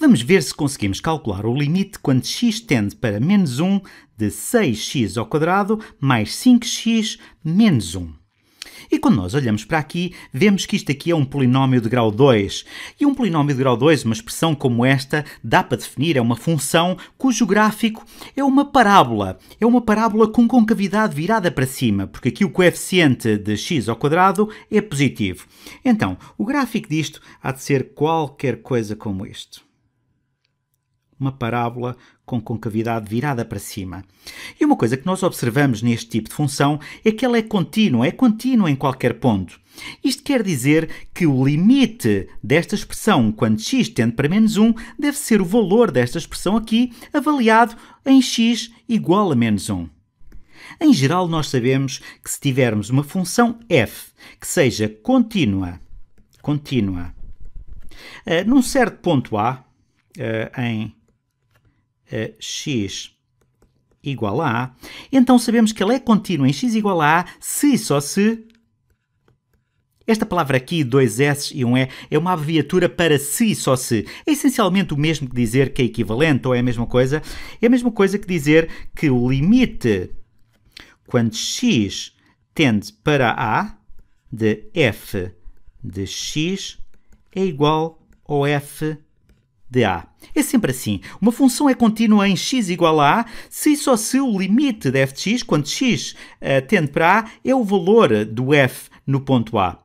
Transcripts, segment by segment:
Vamos ver se conseguimos calcular o limite quando x tende para menos 1 de 6x ao quadrado mais 5x menos 1. E quando nós olhamos para aqui, vemos que isto aqui é um polinómio de grau 2. E um polinómio de grau 2, uma expressão como esta, dá para definir, é uma função cujo gráfico é uma parábola. É uma parábola com concavidade virada para cima, porque aqui o coeficiente de x ao quadrado é positivo. Então, o gráfico disto há de ser qualquer coisa como isto uma parábola com concavidade virada para cima. E uma coisa que nós observamos neste tipo de função é que ela é contínua, é contínua em qualquer ponto. Isto quer dizer que o limite desta expressão, quando x tende para menos 1, deve ser o valor desta expressão aqui, avaliado em x igual a menos 1. Em geral, nós sabemos que se tivermos uma função f que seja contínua, contínua, eh, num certo ponto A, eh, em x igual a a, então sabemos que ela é contínua em x igual a a se e só se. Esta palavra aqui, dois S e um E, é uma abreviatura para se e só se. É essencialmente o mesmo que dizer que é equivalente, ou é a mesma coisa? É a mesma coisa que dizer que o limite quando x tende para a de f de x é igual ao f de A. É sempre assim. Uma função é contínua em x igual a A se e só se o limite de f de x, quando x uh, tende para A, é o valor do f no ponto A.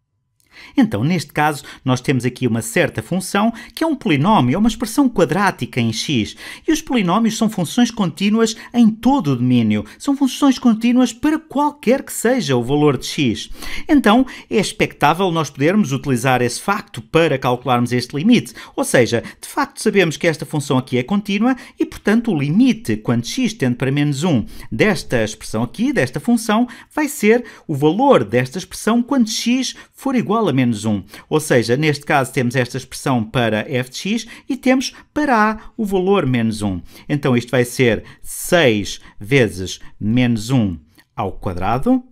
Então, neste caso, nós temos aqui uma certa função que é um polinómio, é uma expressão quadrática em x. E os polinómios são funções contínuas em todo o domínio. São funções contínuas para qualquer que seja o valor de x. Então, é expectável nós podermos utilizar esse facto para calcularmos este limite. Ou seja, de facto sabemos que esta função aqui é contínua e, portanto, o limite, quando x tende para menos 1, desta expressão aqui, desta função, vai ser o valor desta expressão quando x for igual igual a menos 1. Ou seja, neste caso temos esta expressão para f de x e temos para a o valor menos 1. Então isto vai ser 6 vezes menos 1 ao quadrado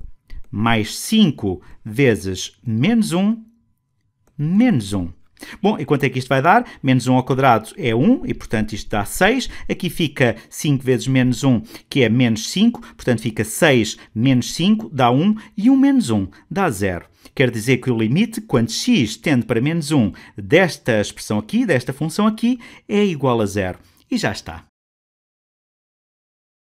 mais 5 vezes menos 1 menos 1. Bom, e quanto é que isto vai dar? Menos 1 ao quadrado é 1, e portanto isto dá 6. Aqui fica 5 vezes menos 1, que é menos 5, portanto fica 6 menos 5, dá 1, e 1 menos 1 dá 0. Quer dizer que o limite, quando x tende para menos 1 desta expressão aqui, desta função aqui, é igual a 0. E já está.